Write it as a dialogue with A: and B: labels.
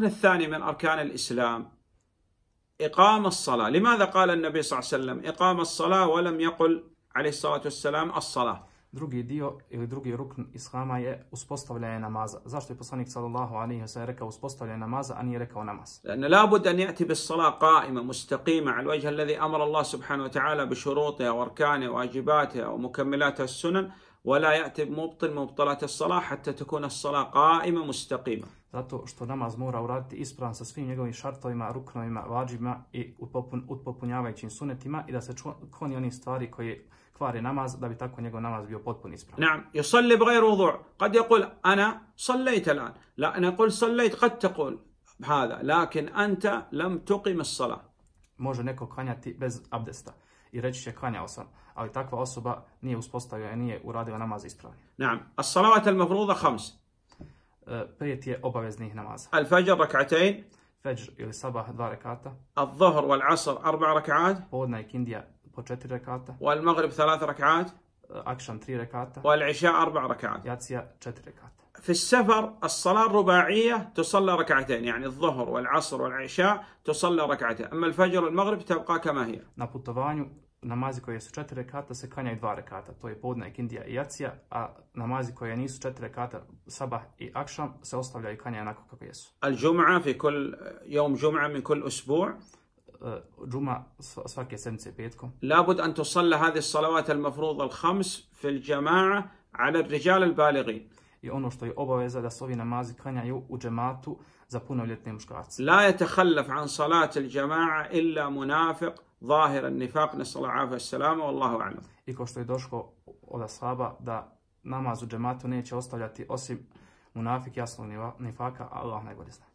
A: الركن الثاني من أركان الإسلام إقام الصلاة لماذا قال النبي صلى الله عليه وسلم إقام الصلاة ولم يقل عليه الصلاة والسلام الصلاة
B: Drugi dio ili drugi rukn islama je uspostavljanje namaza. Zašto je poslanik sallallahu alejhi ve sellem rekao uspostavljanje namaza, a nije rekao namaz?
A: sala qa'ima mustaqima لأن amara Allah subhanahu wa ta'ala bi على الوجه الذي أمر الله سبحانه وتعالى بشروطها sunan wa la السنن mubtil يأتي بمبطل sala hatta takuna تكون sala qa'ima mustaqima.
B: zato što namaz mora uraditi ispravan sa svim njegovim šartovima, ruknovima, vađima i utpopunjavajućim sunetima
A: i da se kloni onih stvari koje kvare
B: namaz, da bi tako njegov namaz bio potpuno ispravan. Naam,
A: je salli yusalli bghayr kad je kul ana sallayta al'an. La ana kul qul kad te kul hada, lakin anta lam tuqim as-salah.
B: Može neko klanjati bez abdesta i reći će klanjao sam, ali takva osoba nije uspostavio i nije uradila namaz ispravno.
A: Naam, as-salavat al-mafruḍa khams. بريتي اوبافيزنيه نماز الفجر ركعتين فجر الى صباح ركعات الظهر والعصر اربع ركعات بودنا
B: كينديا بوتشيت ركعات
A: والمغرب ثلاث ركعات اكشن 3 ركعات والعشاء اربع ركعات ياتسيا 4 ركعات في السفر الصلاة الرباعية تصلى ركعتين يعني الظهر والعصر والعشاء تصلى ركعتين أما الفجر والمغرب تبقى كما هي.
B: نابوتوفانيو namazi koje su četiri rekata se klanjaju dva rekata, to je podna kindija i jacija, a namazi koje nisu četiri rekata, sabah i akšam, se ostavljaju i klanjaju onako kako jesu.
A: Al džum'a fi kol, jom džum'a min kul usbu' Labud an سنسي salla لابد salavat al mafruz al khams fil في ala rijal al baligi.
B: i ono što je obaveza da se ovi namazi kanjaju u džematu za punoljetne muškarce.
A: La je yatakhallaf an salat al-jama'a illa munafiq zahiran
B: I ko što je došlo od ashaba da namaz u džematu neće ostavljati osim munafik jasnog nifaka, Allah najbolje zna.